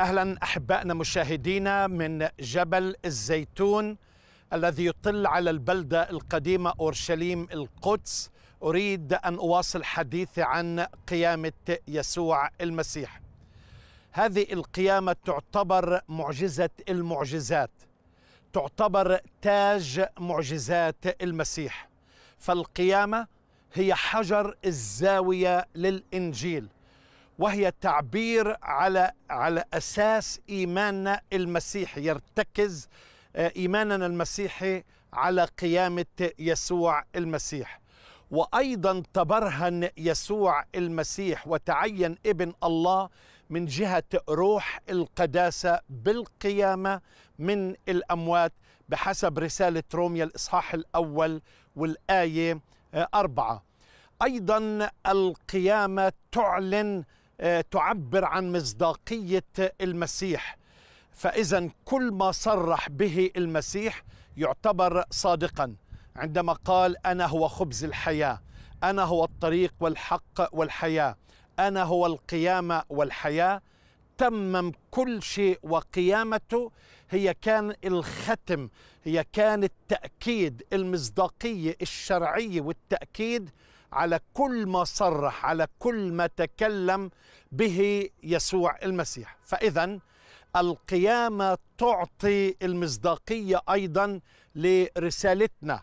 اهلا احبائنا مشاهدينا من جبل الزيتون الذي يطل على البلده القديمه اورشليم القدس اريد ان اواصل حديثي عن قيامه يسوع المسيح هذه القيامه تعتبر معجزه المعجزات تعتبر تاج معجزات المسيح فالقيامه هي حجر الزاويه للانجيل وهي تعبير على على اساس ايماننا المسيحي يرتكز آه، ايماننا المسيحي على قيامه يسوع المسيح وايضا تبرهن يسوع المسيح وتعين ابن الله من جهه روح القداسه بالقيامه من الاموات بحسب رساله روميا الاصحاح الاول والايه آه، أربعة أيضا القيامة تعلن آه، تعبر عن مصداقيه المسيح فاذا كل ما صرح به المسيح يعتبر صادقا عندما قال انا هو خبز الحياه انا هو الطريق والحق والحياه انا هو القيامه والحياه تمم كل شيء وقيامته هي كان الختم هي كان التاكيد المصداقيه الشرعيه والتاكيد على كل ما صرح على كل ما تكلم به يسوع المسيح فإذا القيامة تعطي المصداقية أيضا لرسالتنا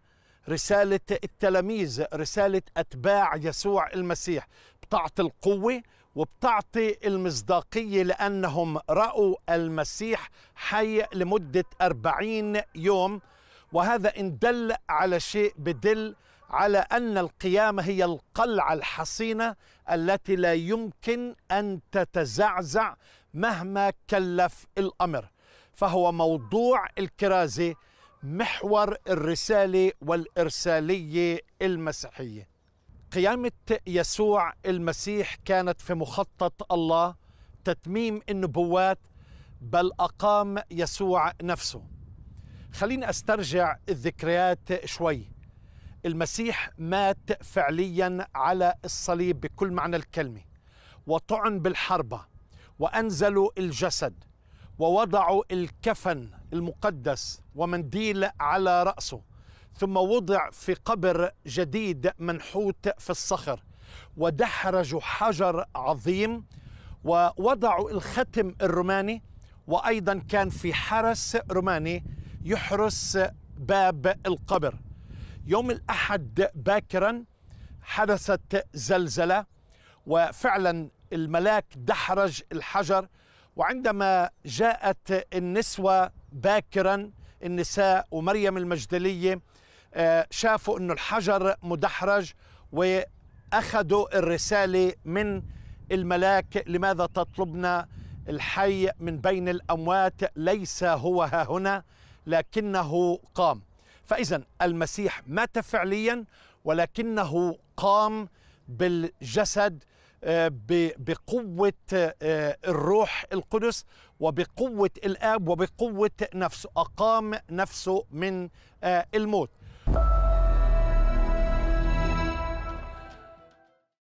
رسالة التلاميذ رسالة أتباع يسوع المسيح بتعطي القوة وبتعطي المصداقية لأنهم رأوا المسيح حي لمدة أربعين يوم وهذا إن دل على شيء بدل على ان القيامه هي القلعه الحصينه التي لا يمكن ان تتزعزع مهما كلف الامر فهو موضوع الكرازه محور الرساله والارساليه المسيحيه قيامه يسوع المسيح كانت في مخطط الله تتميم النبوات بل اقام يسوع نفسه خليني استرجع الذكريات شوي المسيح مات فعليا على الصليب بكل معنى الكلمه وطعن بالحربه وانزلوا الجسد ووضعوا الكفن المقدس ومنديل على راسه ثم وضع في قبر جديد منحوت في الصخر ودحرجوا حجر عظيم ووضعوا الختم الروماني وايضا كان في حرس روماني يحرس باب القبر يوم الأحد باكرا حدثت زلزلة وفعلا الملاك دحرج الحجر وعندما جاءت النسوة باكرا النساء ومريم المجدلية آه، شافوا أن الحجر مدحرج وأخذوا الرسالة من الملاك لماذا تطلبنا الحي من بين الأموات ليس هو ها هنا لكنه قام فإذا المسيح مات فعليا ولكنه قام بالجسد آه، بقوة آه، الروح القدس وبقوة الآب وبقوة نفسه أقام نفسه من آه، الموت